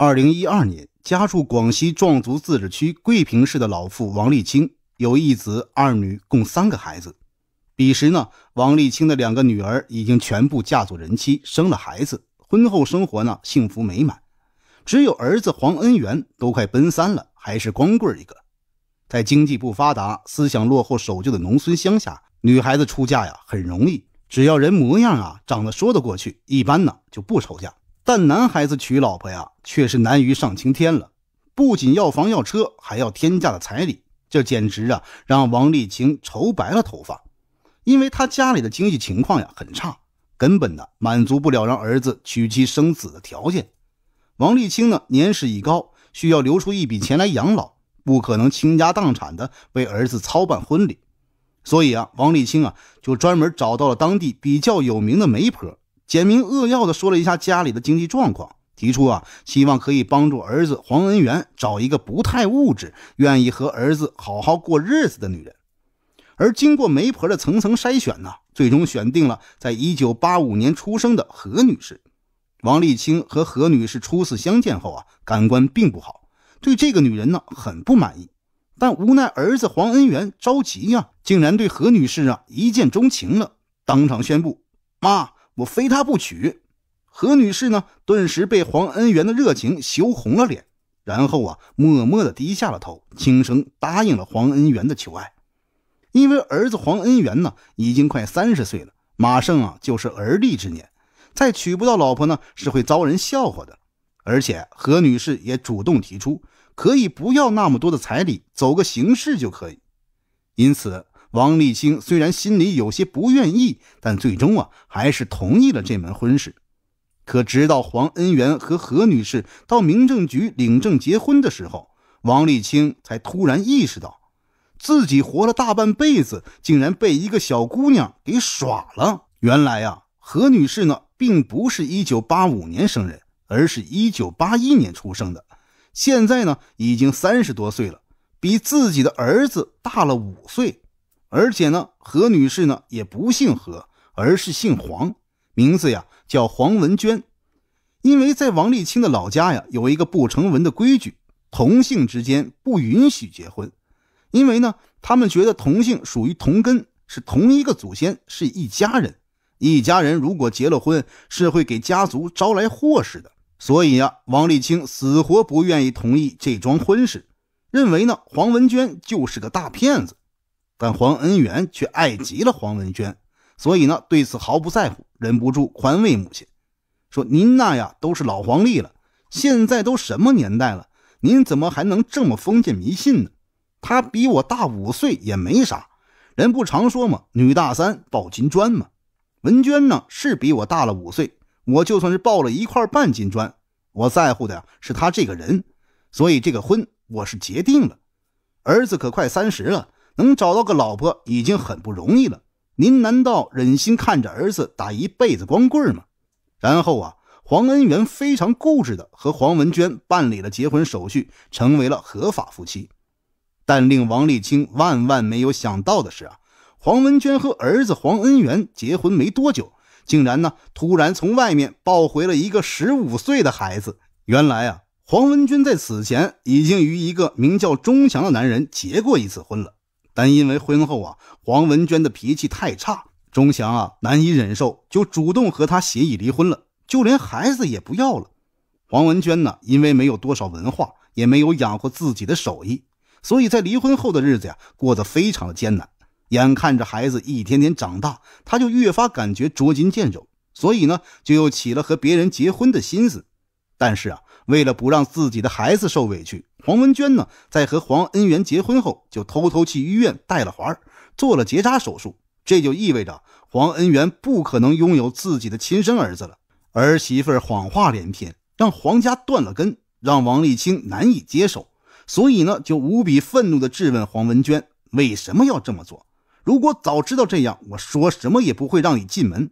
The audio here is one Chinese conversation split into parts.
二零一二年，家住广西壮族自治区桂平市的老妇王立清有一子二女，共三个孩子。彼时呢，王立清的两个女儿已经全部嫁作人妻，生了孩子，婚后生活呢幸福美满。只有儿子黄恩元都快奔三了，还是光棍一个。在经济不发达、思想落后、守旧的农村乡下，女孩子出嫁呀很容易，只要人模样啊长得说得过去，一般呢就不愁嫁。但男孩子娶老婆呀，却是难于上青天了。不仅要房要车，还要天价的彩礼，这简直啊让王丽清愁白了头发。因为他家里的经济情况呀很差，根本呢满足不了让儿子娶妻生子的条件。王丽清呢年事已高，需要留出一笔钱来养老，不可能倾家荡产的为儿子操办婚礼。所以啊，王立清啊就专门找到了当地比较有名的媒婆。简明扼要地说了一下家里的经济状况，提出啊，希望可以帮助儿子黄恩元找一个不太物质、愿意和儿子好好过日子的女人。而经过媒婆的层层筛选呢，最终选定了在一九八五年出生的何女士。王立清和何女士初次相见后啊，感官并不好，对这个女人呢很不满意。但无奈儿子黄恩元着急呀，竟然对何女士啊一见钟情了，当场宣布妈。我非他不娶。何女士呢，顿时被黄恩元的热情羞红了脸，然后啊，默默地低下了头，轻声答应了黄恩元的求爱。因为儿子黄恩元呢，已经快三十岁了，马上啊就是而立之年，再娶不到老婆呢，是会遭人笑话的。而且何女士也主动提出，可以不要那么多的彩礼，走个形式就可以。因此。王立清虽然心里有些不愿意，但最终啊还是同意了这门婚事。可直到黄恩元和何女士到民政局领证结婚的时候，王立清才突然意识到，自己活了大半辈子，竟然被一个小姑娘给耍了。原来啊，何女士呢并不是一九八五年生人，而是一九八一年出生的，现在呢已经三十多岁了，比自己的儿子大了五岁。而且呢，何女士呢也不姓何，而是姓黄，名字呀叫黄文娟。因为在王立清的老家呀，有一个不成文的规矩，同姓之间不允许结婚。因为呢，他们觉得同姓属于同根，是同一个祖先，是一家人。一家人如果结了婚，是会给家族招来祸事的。所以呀，王立清死活不愿意同意这桩婚事，认为呢，黄文娟就是个大骗子。但黄恩元却爱极了黄文娟，所以呢，对此毫不在乎，忍不住宽慰母亲说：“您那呀都是老黄历了，现在都什么年代了，您怎么还能这么封建迷信呢？”他比我大五岁也没啥，人不常说嘛，“女大三抱金砖嘛。”文娟呢是比我大了五岁，我就算是抱了一块半金砖，我在乎的呀是他这个人，所以这个婚我是结定了。儿子可快三十了。能找到个老婆已经很不容易了，您难道忍心看着儿子打一辈子光棍吗？然后啊，黄恩元非常固执的和黄文娟办理了结婚手续，成为了合法夫妻。但令王立清万万没有想到的是啊，黄文娟和儿子黄恩元结婚没多久，竟然呢突然从外面抱回了一个十五岁的孩子。原来啊，黄文娟在此前已经与一个名叫钟强的男人结过一次婚了。但因为婚后啊，黄文娟的脾气太差，钟祥啊难以忍受，就主动和她协议离婚了，就连孩子也不要了。黄文娟呢，因为没有多少文化，也没有养活自己的手艺，所以在离婚后的日子呀，过得非常的艰难。眼看着孩子一天天长大，她就越发感觉捉襟见肘，所以呢，就又起了和别人结婚的心思。但是啊。为了不让自己的孩子受委屈，黄文娟呢，在和黄恩元结婚后，就偷偷去医院带了环，做了结扎手术。这就意味着黄恩元不可能拥有自己的亲生儿子了。儿媳妇谎话连篇，让黄家断了根，让王立清难以接受。所以呢，就无比愤怒地质问黄文娟：“为什么要这么做？如果早知道这样，我说什么也不会让你进门。”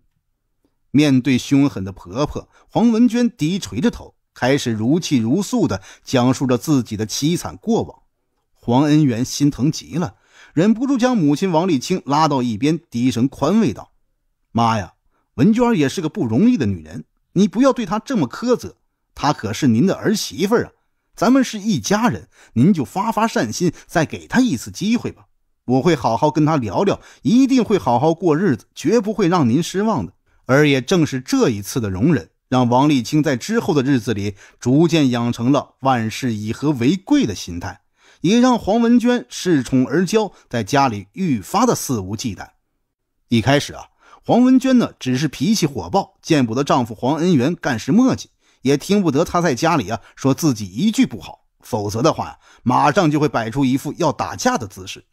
面对凶狠的婆婆，黄文娟低垂着头。开始如泣如诉地讲述着自己的凄惨过往，黄恩元心疼极了，忍不住将母亲王丽清拉到一边，低声宽慰道：“妈呀，文娟也是个不容易的女人，你不要对她这么苛责，她可是您的儿媳妇啊，咱们是一家人，您就发发善心，再给她一次机会吧。我会好好跟她聊聊，一定会好好过日子，绝不会让您失望的。而也正是这一次的容忍。”让王立清在之后的日子里逐渐养成了万事以和为贵的心态，也让黄文娟恃宠而骄，在家里愈发的肆无忌惮。一开始啊，黄文娟呢只是脾气火爆，见不得丈夫黄恩元干事墨迹，也听不得他在家里啊说自己一句不好，否则的话马上就会摆出一副要打架的姿势。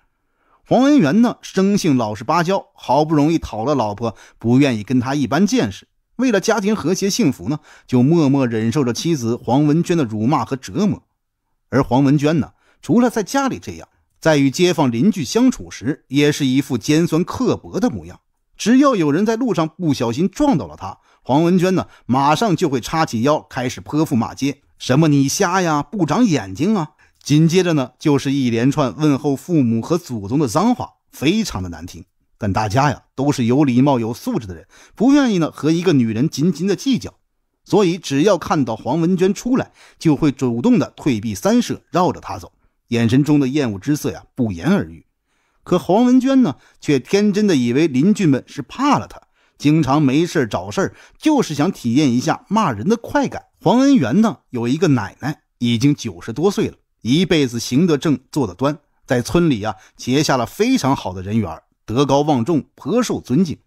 黄恩元呢生性老实巴交，好不容易讨了老婆，不愿意跟他一般见识。为了家庭和谐幸福呢，就默默忍受着妻子黄文娟的辱骂和折磨。而黄文娟呢，除了在家里这样，在与街坊邻居相处时，也是一副尖酸刻薄的模样。只要有人在路上不小心撞到了她，黄文娟呢，马上就会叉起腰开始泼妇骂街：“什么你瞎呀，不长眼睛啊！”紧接着呢，就是一连串问候父母和祖宗的脏话，非常的难听。但大家呀都是有礼貌、有素质的人，不愿意呢和一个女人紧紧的计较，所以只要看到黄文娟出来，就会主动的退避三舍，绕着她走，眼神中的厌恶之色呀不言而喻。可黄文娟呢却天真的以为邻居们是怕了她，经常没事找事就是想体验一下骂人的快感。黄恩元呢有一个奶奶，已经九十多岁了，一辈子行得正、坐得端，在村里呀结下了非常好的人缘德高望重，颇受尊敬，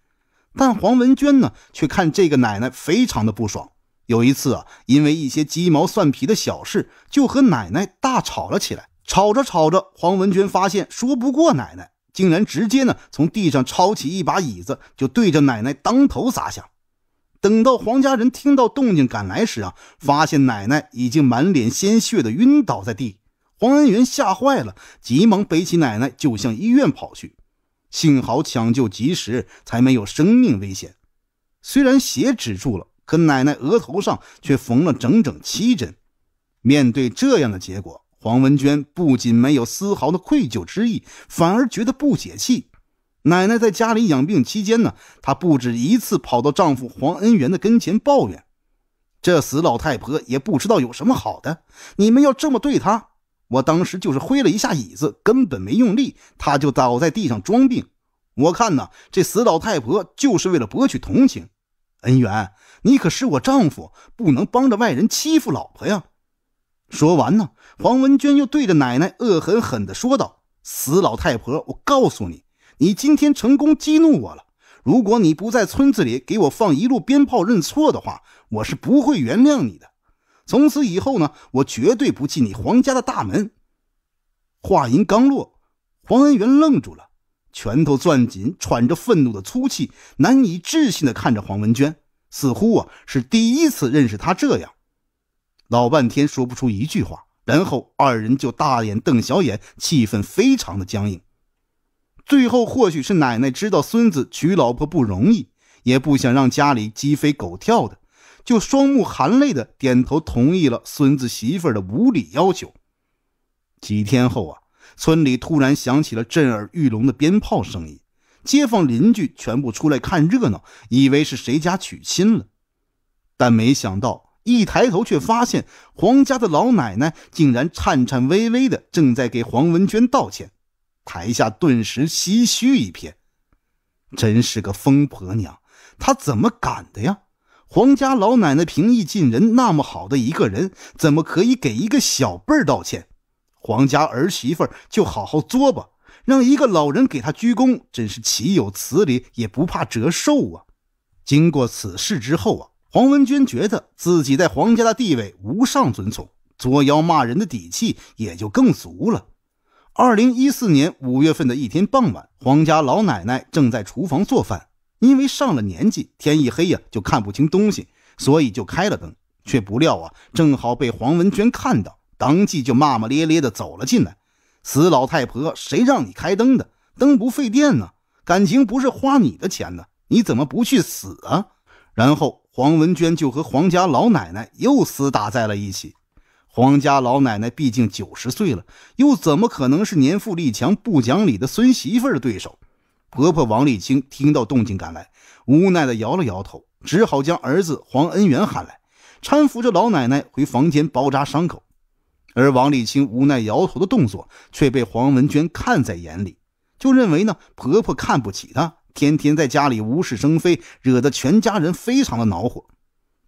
但黄文娟呢，却看这个奶奶非常的不爽。有一次啊，因为一些鸡毛蒜皮的小事，就和奶奶大吵了起来。吵着吵着，黄文娟发现说不过奶奶，竟然直接呢从地上抄起一把椅子，就对着奶奶当头砸下。等到黄家人听到动静赶来时啊，发现奶奶已经满脸鲜血的晕倒在地。黄恩元吓坏了，急忙背起奶奶就向医院跑去。幸好抢救及时，才没有生命危险。虽然血止住了，可奶奶额头上却缝了整整七针。面对这样的结果，黄文娟不仅没有丝毫的愧疚之意，反而觉得不解气。奶奶在家里养病期间呢，她不止一次跑到丈夫黄恩元的跟前抱怨：“这死老太婆也不知道有什么好的，你们要这么对她。”我当时就是挥了一下椅子，根本没用力，她就倒在地上装病。我看呐，这死老太婆就是为了博取同情。恩远，你可是我丈夫，不能帮着外人欺负老婆呀！说完呢，黄文娟又对着奶奶恶狠狠地说道：“死老太婆，我告诉你，你今天成功激怒我了。如果你不在村子里给我放一路鞭炮认错的话，我是不会原谅你的。”从此以后呢，我绝对不进你黄家的大门。话音刚落，黄恩元愣住了，拳头攥紧，喘着愤怒的粗气，难以置信的看着黄文娟，似乎啊是第一次认识他这样，老半天说不出一句话，然后二人就大眼瞪小眼，气氛非常的僵硬。最后，或许是奶奶知道孙子娶老婆不容易，也不想让家里鸡飞狗跳的。就双目含泪的点头同意了孙子媳妇的无理要求。几天后啊，村里突然响起了震耳欲聋的鞭炮声音，街坊邻居全部出来看热闹，以为是谁家娶亲了。但没想到一抬头，却发现黄家的老奶奶竟然颤颤巍巍的正在给黄文娟道歉，台下顿时唏嘘一片。真是个疯婆娘，她怎么敢的呀？皇家老奶奶平易近人，那么好的一个人，怎么可以给一个小辈儿道歉？皇家儿媳妇就好好作吧，让一个老人给她鞠躬，真是岂有此理，也不怕折寿啊！经过此事之后啊，黄文娟觉得自己在黄家的地位无上尊崇，作妖骂人的底气也就更足了。二零一四年五月份的一天傍晚，黄家老奶奶正在厨房做饭。因为上了年纪，天一黑呀就看不清东西，所以就开了灯。却不料啊，正好被黄文娟看到，当即就骂骂咧咧的走了进来：“死老太婆，谁让你开灯的？灯不费电呢，感情不是花你的钱呢？你怎么不去死啊？”然后黄文娟就和黄家老奶奶又厮打在了一起。黄家老奶奶毕竟九十岁了，又怎么可能是年富力强、不讲理的孙媳妇的对手？婆婆王丽清听到动静赶来，无奈的摇了摇头，只好将儿子黄恩元喊来，搀扶着老奶奶回房间包扎伤口。而王丽清无奈摇头的动作，却被黄文娟看在眼里，就认为呢婆婆看不起她，天天在家里无事生非，惹得全家人非常的恼火。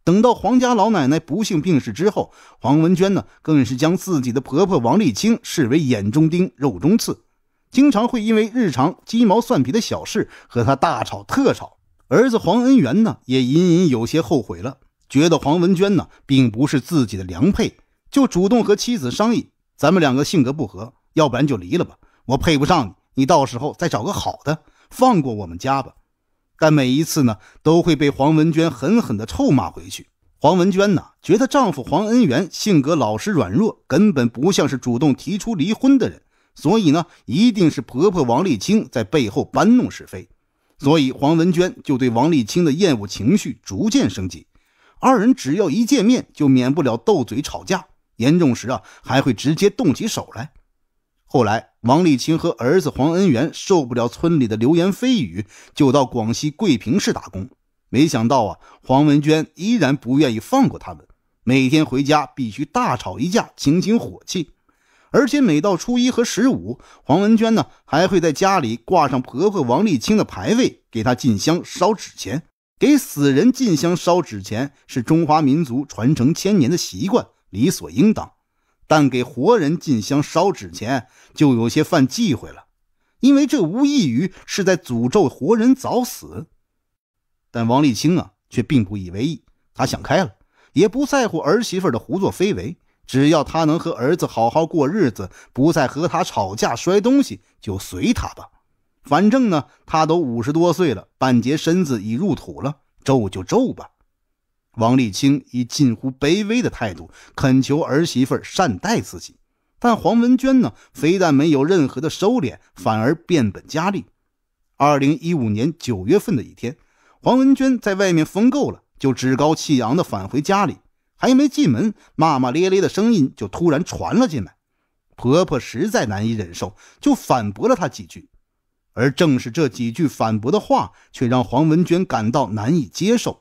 等到黄家老奶奶不幸病逝之后，黄文娟呢更是将自己的婆婆王丽清视为眼中钉、肉中刺。经常会因为日常鸡毛蒜皮的小事和他大吵特吵。儿子黄恩元呢，也隐隐有些后悔了，觉得黄文娟呢并不是自己的良配，就主动和妻子商议：“咱们两个性格不合，要不然就离了吧。我配不上你，你到时候再找个好的，放过我们家吧。”但每一次呢，都会被黄文娟狠狠地臭骂回去。黄文娟呢，觉得丈夫黄恩元性格老实软弱，根本不像是主动提出离婚的人。所以呢，一定是婆婆王丽清在背后搬弄是非，所以黄文娟就对王丽清的厌恶情绪逐渐升级，二人只要一见面就免不了斗嘴吵架，严重时啊还会直接动起手来。后来，王丽清和儿子黄恩元受不了村里的流言蜚语，就到广西桂平市打工，没想到啊，黄文娟依然不愿意放过他们，每天回家必须大吵一架，清清火气。而且每到初一和十五，黄文娟呢还会在家里挂上婆婆王立清的牌位，给她进香烧纸钱。给死人进香烧纸钱是中华民族传承千年的习惯，理所应当。但给活人进香烧纸钱就有些犯忌讳了，因为这无异于是在诅咒活人早死。但王立清啊却并不以为意，他想开了，也不在乎儿媳妇的胡作非为。只要他能和儿子好好过日子，不再和他吵架摔东西，就随他吧。反正呢，他都五十多岁了，半截身子已入土了，皱就皱吧。王立清以近乎卑微的态度恳求儿媳妇善待自己，但黄文娟呢，非但没有任何的收敛，反而变本加厉。二零一五年九月份的一天，黄文娟在外面疯够了，就趾高气扬地返回家里。还没进门，骂骂咧咧的声音就突然传了进来。婆婆实在难以忍受，就反驳了她几句。而正是这几句反驳的话，却让黄文娟感到难以接受。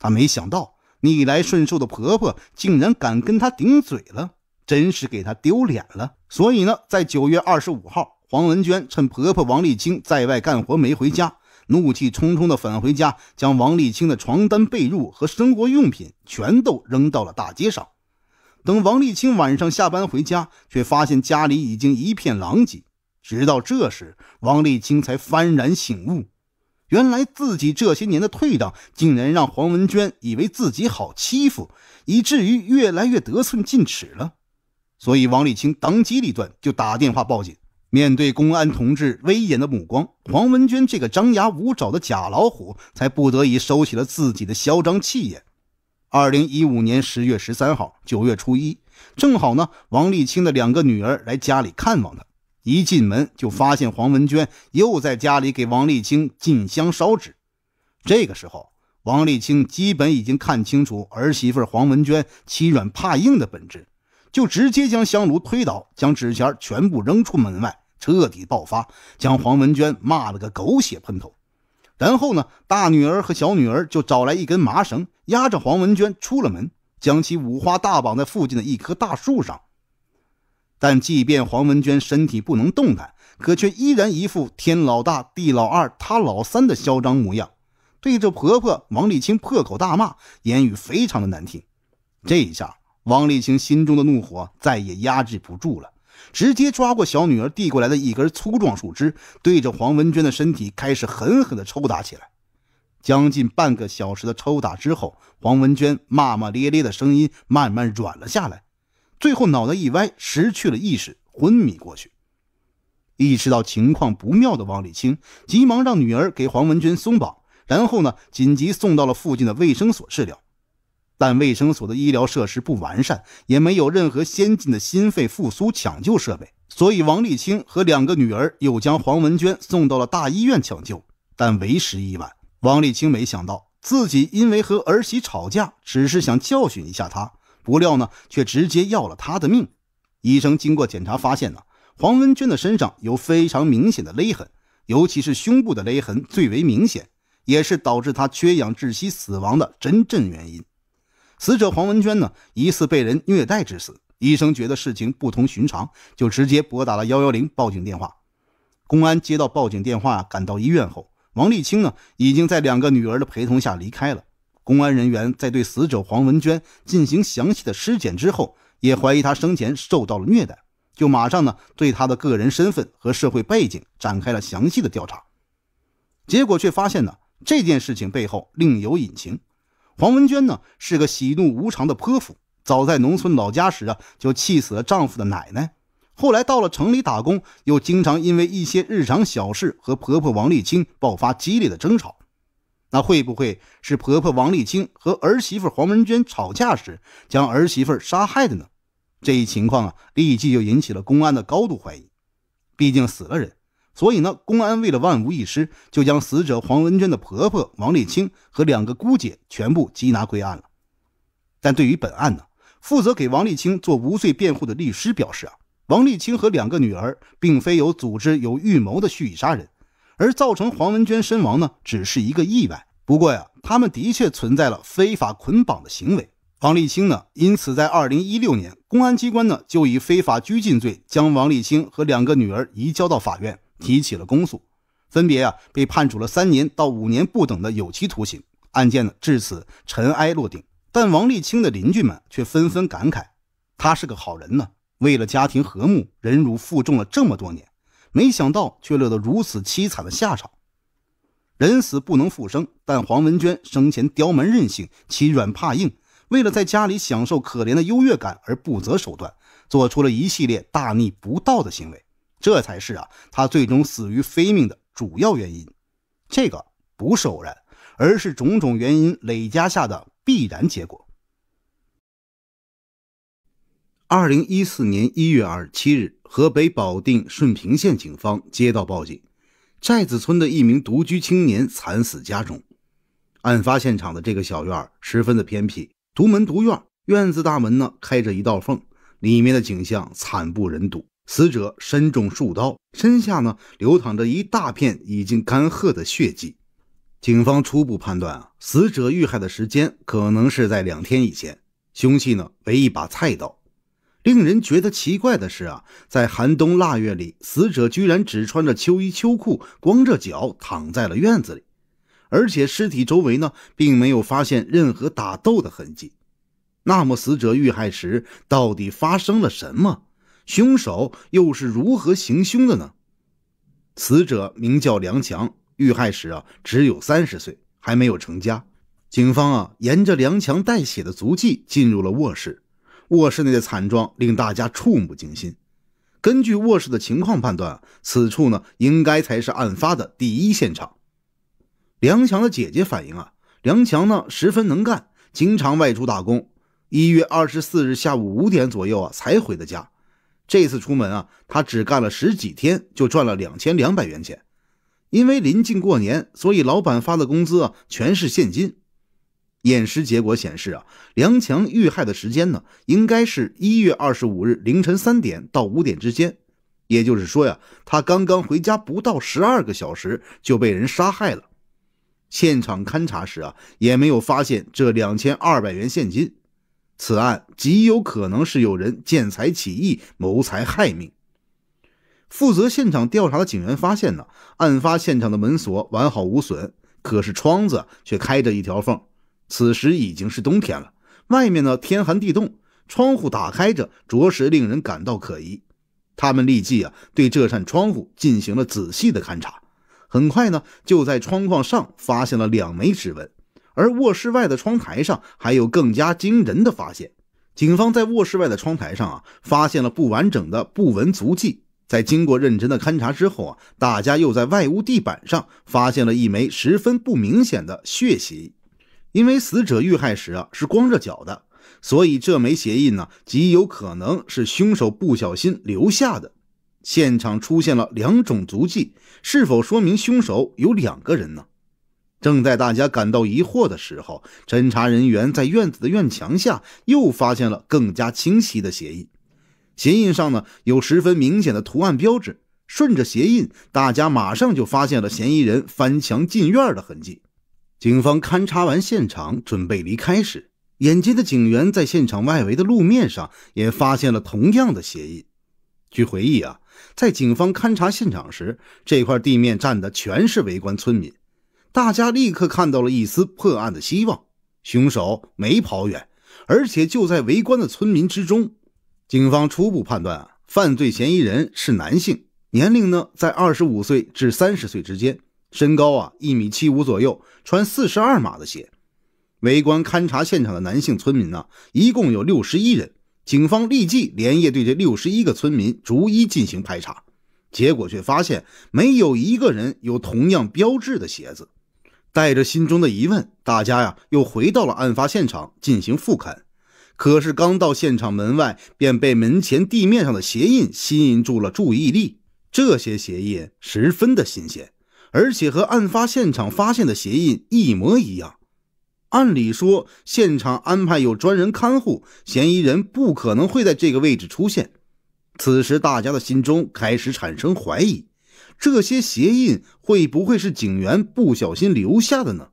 她没想到逆来顺受的婆婆竟然敢跟她顶嘴了，真是给她丢脸了。所以呢，在九月二十五号，黄文娟趁婆婆王丽清在外干活没回家。怒气冲冲地返回家，将王立青的床单、被褥和生活用品全都扔到了大街上。等王立青晚上下班回家，却发现家里已经一片狼藉。直到这时，王立青才幡然醒悟，原来自己这些年的退让，竟然让黄文娟以为自己好欺负，以至于越来越得寸进尺了。所以，王立清当机立断，就打电话报警。面对公安同志威严的目光，黄文娟这个张牙舞爪的假老虎才不得已收起了自己的嚣张气焰。二零一五年十月十三号，九月初一，正好呢，王立清的两个女儿来家里看望他，一进门就发现黄文娟又在家里给王立清进香烧纸。这个时候，王立清基本已经看清楚儿媳妇黄文娟欺软怕硬的本质，就直接将香炉推倒，将纸钱全部扔出门外。彻底爆发，将黄文娟骂了个狗血喷头。然后呢，大女儿和小女儿就找来一根麻绳，压着黄文娟出了门，将其五花大绑在附近的一棵大树上。但即便黄文娟身体不能动弹，可却依然一副天老大地老二，他老三的嚣张模样，对着婆婆王立清破口大骂，言语非常的难听。这一下，王立清心中的怒火再也压制不住了。直接抓过小女儿递过来的一根粗壮树枝，对着黄文娟的身体开始狠狠的抽打起来。将近半个小时的抽打之后，黄文娟骂骂咧咧的声音慢慢软了下来，最后脑袋一歪，失去了意识，昏迷过去。意识到情况不妙的王立清，急忙让女儿给黄文娟松绑，然后呢，紧急送到了附近的卫生所治疗。但卫生所的医疗设施不完善，也没有任何先进的心肺复苏抢救设备，所以王立清和两个女儿又将黄文娟送到了大医院抢救，但为时已晚。王立清没想到自己因为和儿媳吵架，只是想教训一下她，不料呢，却直接要了她的命。医生经过检查发现呢，黄文娟的身上有非常明显的勒痕，尤其是胸部的勒痕最为明显，也是导致她缺氧窒息死亡的真正原因。死者黄文娟呢，疑似被人虐待致死。医生觉得事情不同寻常，就直接拨打了幺幺零报警电话。公安接到报警电话，赶到医院后，王立清呢已经在两个女儿的陪同下离开了。公安人员在对死者黄文娟进行详细的尸检之后，也怀疑她生前受到了虐待，就马上呢对她的个人身份和社会背景展开了详细的调查。结果却发现呢，这件事情背后另有隐情。黄文娟呢，是个喜怒无常的泼妇。早在农村老家时啊，就气死了丈夫的奶奶。后来到了城里打工，又经常因为一些日常小事和婆婆王丽清爆发激烈的争吵。那会不会是婆婆王丽清和儿媳妇黄文娟吵架时将儿媳妇杀害的呢？这一情况啊，立即就引起了公安的高度怀疑。毕竟死了人。所以呢，公安为了万无一失，就将死者黄文娟的婆婆王立清和两个姑姐全部缉拿归案了。但对于本案呢，负责给王立清做无罪辩护的律师表示啊，王立清和两个女儿并非有组织、有预谋的蓄意杀人，而造成黄文娟身亡呢，只是一个意外。不过呀，他们的确存在了非法捆绑的行为。王立清呢，因此在二零一六年，公安机关呢就以非法拘禁罪将王立清和两个女儿移交到法院。提起了公诉，分别啊被判处了三年到五年不等的有期徒刑。案件呢至此尘埃落定，但王立清的邻居们却纷纷感慨，他是个好人呢，为了家庭和睦，忍辱负重了这么多年，没想到却落得如此凄惨的下场。人死不能复生，但黄文娟生前刁蛮任性、欺软怕硬，为了在家里享受可怜的优越感而不择手段，做出了一系列大逆不道的行为。这才是啊，他最终死于非命的主要原因。这个不是偶然，而是种种原因累加下的必然结果。二零一四年一月二十七日，河北保定顺平县警方接到报警，寨子村的一名独居青年惨死家中。案发现场的这个小院十分的偏僻，独门独院，院子大门呢开着一道缝，里面的景象惨不忍睹。死者身中数刀，身下呢流淌着一大片已经干涸的血迹。警方初步判断啊，死者遇害的时间可能是在两天以前。凶器呢为一把菜刀。令人觉得奇怪的是啊，在寒冬腊月里，死者居然只穿着秋衣秋裤，光着脚躺在了院子里，而且尸体周围呢并没有发现任何打斗的痕迹。那么，死者遇害时到底发生了什么？凶手又是如何行凶的呢？死者名叫梁强，遇害时啊只有三十岁，还没有成家。警方啊沿着梁强带血的足迹进入了卧室，卧室内的惨状令大家触目惊心。根据卧室的情况判断，此处呢应该才是案发的第一现场。梁强的姐姐反映啊，梁强呢十分能干，经常外出打工，一月二十四日下午五点左右啊才回的家。这次出门啊，他只干了十几天就赚了两千两百元钱。因为临近过年，所以老板发的工资啊全是现金。验尸结果显示啊，梁强遇害的时间呢应该是一月二十五日凌晨三点到五点之间，也就是说呀，他刚刚回家不到十二个小时就被人杀害了。现场勘查时啊，也没有发现这两千二百元现金。此案极有可能是有人见财起意，谋财害命。负责现场调查的警员发现呢，案发现场的门锁完好无损，可是窗子却开着一条缝。此时已经是冬天了，外面呢天寒地冻，窗户打开着，着实令人感到可疑。他们立即啊对这扇窗户进行了仔细的勘查，很快呢就在窗框上发现了两枚指纹。而卧室外的窗台上还有更加惊人的发现，警方在卧室外的窗台上啊发现了不完整的布纹足迹。在经过认真的勘查之后啊，大家又在外屋地板上发现了一枚十分不明显的血迹。因为死者遇害时啊是光着脚的，所以这枚鞋印呢极有可能是凶手不小心留下的。现场出现了两种足迹，是否说明凶手有两个人呢？正在大家感到疑惑的时候，侦查人员在院子的院墙下又发现了更加清晰的鞋印。鞋印上呢有十分明显的图案标志。顺着鞋印，大家马上就发现了嫌疑人翻墙进院的痕迹。警方勘查完现场，准备离开时，眼尖的警员在现场外围的路面上也发现了同样的鞋印。据回忆啊，在警方勘查现场时，这块地面站的全是围观村民。大家立刻看到了一丝破案的希望，凶手没跑远，而且就在围观的村民之中。警方初步判断啊，犯罪嫌疑人是男性，年龄呢在二十五岁至三十岁之间，身高啊一米七五左右，穿四十二码的鞋。围观勘察现场的男性村民呢，一共有六十一人，警方立即连夜对这六十一个村民逐一进行排查，结果却发现没有一个人有同样标志的鞋子。带着心中的疑问，大家呀又回到了案发现场进行复勘。可是刚到现场门外，便被门前地面上的鞋印吸引住了注意力。这些鞋印十分的新鲜，而且和案发现场发现的鞋印一模一样。按理说，现场安排有专人看护，嫌疑人不可能会在这个位置出现。此时，大家的心中开始产生怀疑。这些鞋印会不会是警员不小心留下的呢？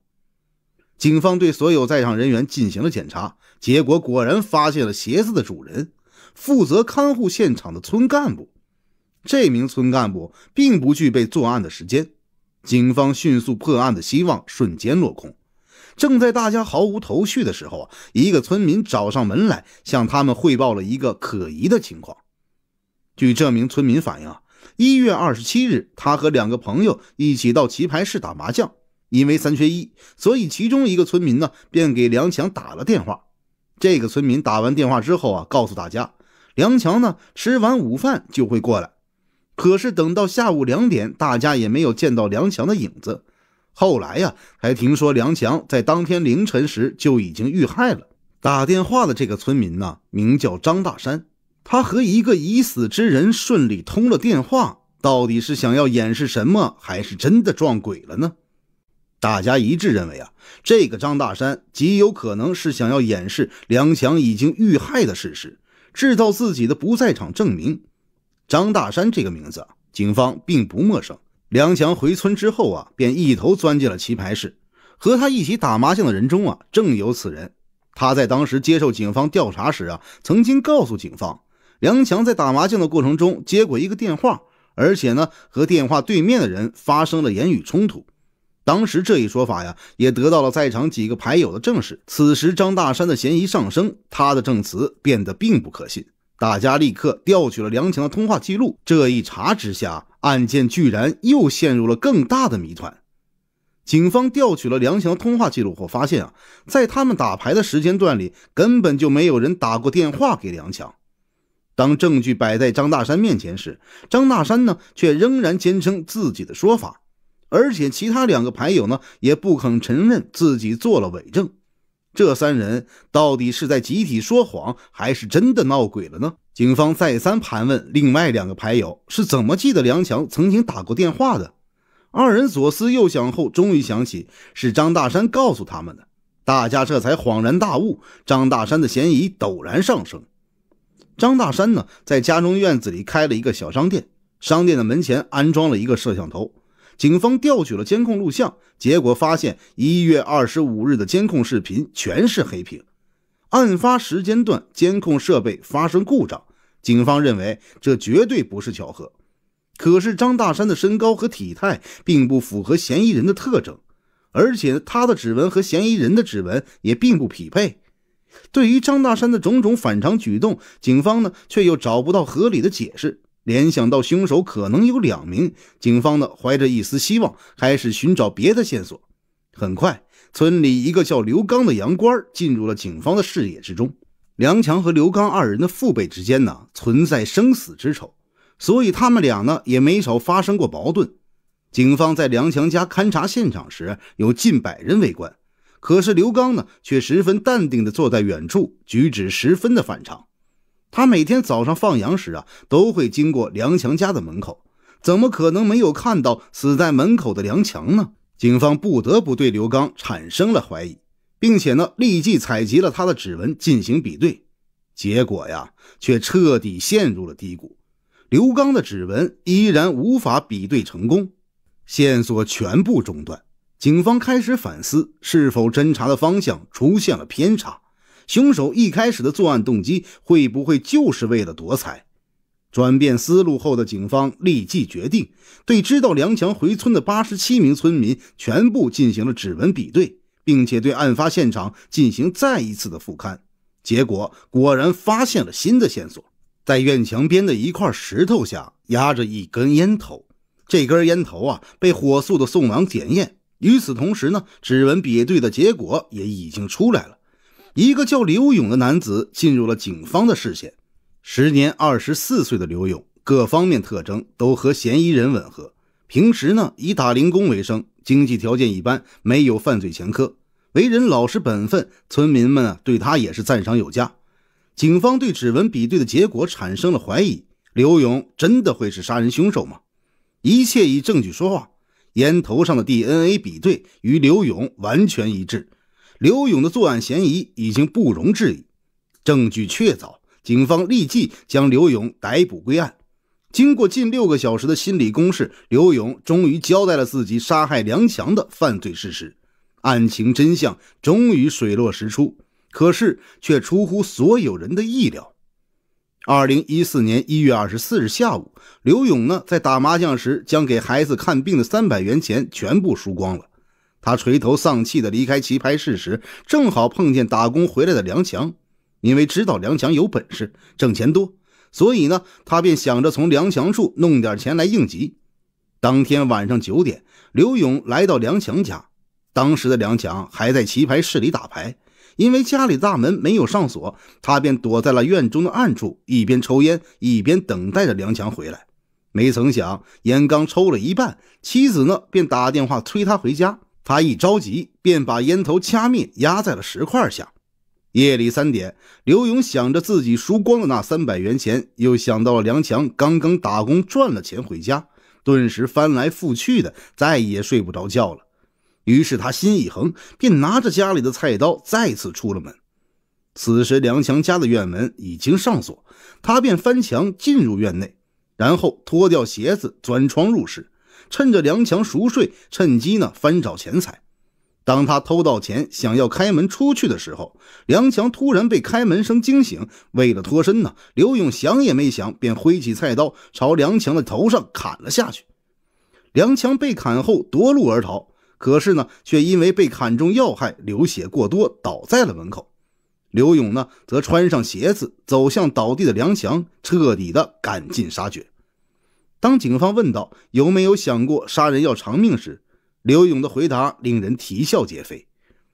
警方对所有在场人员进行了检查，结果果然发现了鞋子的主人——负责看护现场的村干部。这名村干部并不具备作案的时间，警方迅速破案的希望瞬间落空。正在大家毫无头绪的时候啊，一个村民找上门来，向他们汇报了一个可疑的情况。据这名村民反映，一月二十七日，他和两个朋友一起到棋牌室打麻将。因为三缺一，所以其中一个村民呢便给梁强打了电话。这个村民打完电话之后啊，告诉大家，梁强呢吃完午饭就会过来。可是等到下午两点，大家也没有见到梁强的影子。后来呀，还听说梁强在当天凌晨时就已经遇害了。打电话的这个村民呢，名叫张大山。他和一个已死之人顺利通了电话，到底是想要掩饰什么，还是真的撞鬼了呢？大家一致认为啊，这个张大山极有可能是想要掩饰梁强已经遇害的事实，制造自己的不在场证明。张大山这个名字，警方并不陌生。梁强回村之后啊，便一头钻进了棋牌室，和他一起打麻将的人中啊，正有此人。他在当时接受警方调查时啊，曾经告诉警方。梁强在打麻将的过程中接过一个电话，而且呢和电话对面的人发生了言语冲突。当时这一说法呀也得到了在场几个牌友的证实。此时张大山的嫌疑上升，他的证词变得并不可信。大家立刻调取了梁强的通话记录。这一查之下，案件居然又陷入了更大的谜团。警方调取了梁强的通话记录后发现啊，在他们打牌的时间段里根本就没有人打过电话给梁强。当证据摆在张大山面前时，张大山呢却仍然坚称自己的说法，而且其他两个牌友呢也不肯承认自己做了伪证。这三人到底是在集体说谎，还是真的闹鬼了呢？警方再三盘问另外两个牌友是怎么记得梁强曾经打过电话的，二人左思右想后，终于想起是张大山告诉他们的。大家这才恍然大悟，张大山的嫌疑陡然上升。张大山呢，在家中院子里开了一个小商店，商店的门前安装了一个摄像头。警方调取了监控录像，结果发现一月二十五日的监控视频全是黑屏，案发时间段监控设备发生故障。警方认为这绝对不是巧合。可是张大山的身高和体态并不符合嫌疑人的特征，而且他的指纹和嫌疑人的指纹也并不匹配。对于张大山的种种反常举动，警方呢却又找不到合理的解释。联想到凶手可能有两名，警方呢怀着一丝希望，开始寻找别的线索。很快，村里一个叫刘刚的洋官进入了警方的视野之中。梁强和刘刚二人的父辈之间呢存在生死之仇，所以他们俩呢也没少发生过矛盾。警方在梁强家勘察现场时，有近百人围观。可是刘刚呢，却十分淡定地坐在远处，举止十分的反常。他每天早上放羊时啊，都会经过梁强家的门口，怎么可能没有看到死在门口的梁强呢？警方不得不对刘刚产生了怀疑，并且呢，立即采集了他的指纹进行比对。结果呀，却彻底陷入了低谷。刘刚的指纹依然无法比对成功，线索全部中断。警方开始反思，是否侦查的方向出现了偏差？凶手一开始的作案动机会不会就是为了夺财？转变思路后的警方立即决定，对知道梁强回村的八十七名村民全部进行了指纹比对，并且对案发现场进行再一次的复勘。结果果然发现了新的线索，在院墙边的一块石头下压着一根烟头，这根烟头啊，被火速的送往检验。与此同时呢，指纹比对的结果也已经出来了。一个叫刘勇的男子进入了警方的视线。时年二十四岁的刘勇，各方面特征都和嫌疑人吻合。平时呢，以打零工为生，经济条件一般，没有犯罪前科，为人老实本分，村民们啊对他也是赞赏有加。警方对指纹比对的结果产生了怀疑：刘勇真的会是杀人凶手吗？一切以证据说话。烟头上的 DNA 比对与刘勇完全一致，刘勇的作案嫌疑已经不容置疑，证据确凿，警方立即将刘勇逮捕归案。经过近六个小时的心理攻势，刘勇终于交代了自己杀害梁强的犯罪事实，案情真相终于水落石出，可是却出乎所有人的意料。二零一四年一月二十四日下午，刘勇呢在打麻将时，将给孩子看病的三百元钱全部输光了。他垂头丧气地离开棋牌室时，正好碰见打工回来的梁强。因为知道梁强有本事、挣钱多，所以呢，他便想着从梁强处弄点钱来应急。当天晚上九点，刘勇来到梁强家，当时的梁强还在棋牌室里打牌。因为家里大门没有上锁，他便躲在了院中的暗处，一边抽烟，一边等待着梁强回来。没曾想，烟刚抽了一半，妻子呢便打电话催他回家。他一着急，便把烟头掐灭，压在了石块下。夜里三点，刘勇想着自己输光了那三百元钱，又想到了梁强刚刚打工赚了钱回家，顿时翻来覆去的，再也睡不着觉了。于是他心一横，便拿着家里的菜刀再次出了门。此时梁强家的院门已经上锁，他便翻墙进入院内，然后脱掉鞋子钻窗入室，趁着梁强熟睡，趁机呢翻找钱财。当他偷到钱，想要开门出去的时候，梁强突然被开门声惊醒。为了脱身呢，刘勇想也没想，便挥起菜刀朝梁强的头上砍了下去。梁强被砍后夺路而逃。可是呢，却因为被砍中要害，流血过多，倒在了门口。刘勇呢，则穿上鞋子，走向倒地的梁强，彻底的赶尽杀绝。当警方问到有没有想过杀人要偿命时，刘勇的回答令人啼笑皆非。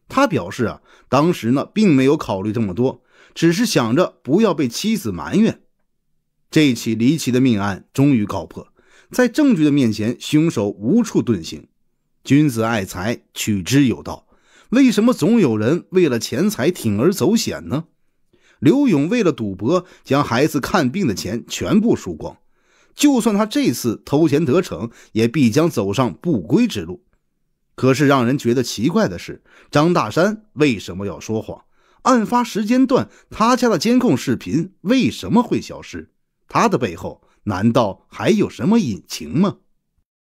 他表示啊，当时呢，并没有考虑这么多，只是想着不要被妻子埋怨。这起离奇的命案终于告破，在证据的面前，凶手无处遁形。君子爱财，取之有道。为什么总有人为了钱财铤而走险呢？刘勇为了赌博，将孩子看病的钱全部输光。就算他这次偷钱得逞，也必将走上不归之路。可是让人觉得奇怪的是，张大山为什么要说谎？案发时间段，他家的监控视频为什么会消失？他的背后难道还有什么隐情吗？